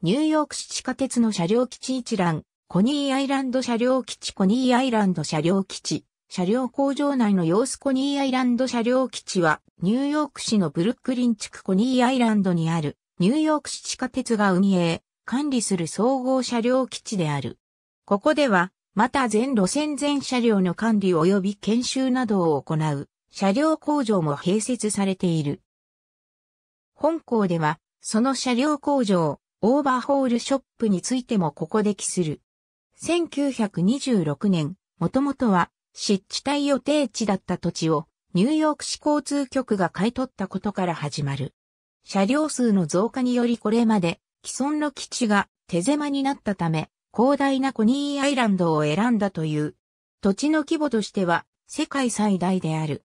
ニューヨーク市地下鉄の車両基地一覧、コニーアイランド車両基地コニーアイランド車両基地、車両工場内の様子コニーアイランド車両基地は、ニューヨーク市のブルックリン地区コニーアイランドにある、ニューヨーク市地下鉄が運営、管理する総合車両基地である。ここでは、また全路線全車両の管理及び研修などを行う、車両工場も併設されている。本校では、その車両工場、オーバーホールショップについてもここで期する。1926年、もともとは湿地帯予定地だった土地をニューヨーク市交通局が買い取ったことから始まる。車両数の増加によりこれまで既存の基地が手狭になったため、広大なコニーアイランドを選んだという。土地の規模としては世界最大である。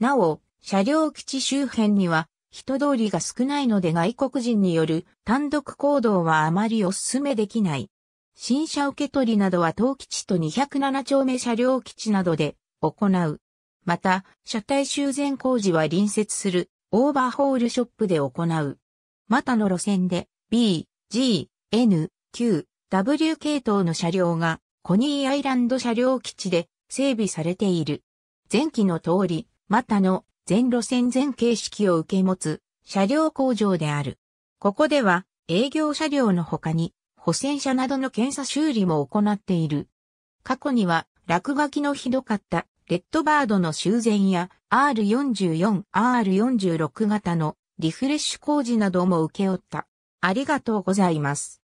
なお、車両基地周辺には人通りが少ないので外国人による単独行動はあまりお勧めできない。新車受け取りなどは当基地と207丁目車両基地などで行う。また、車体修繕工事は隣接するオーバーホールショップで行う。またの路線で B、G、N、Q、W 系統の車両がコニーアイランド車両基地で整備されている。前期の通り、またの全路線全形式を受け持つ車両工場である。ここでは営業車両の他に補線車などの検査修理も行っている。過去には落書きのひどかったレッドバードの修繕や R44、R46 型のリフレッシュ工事なども受け負った。ありがとうございます。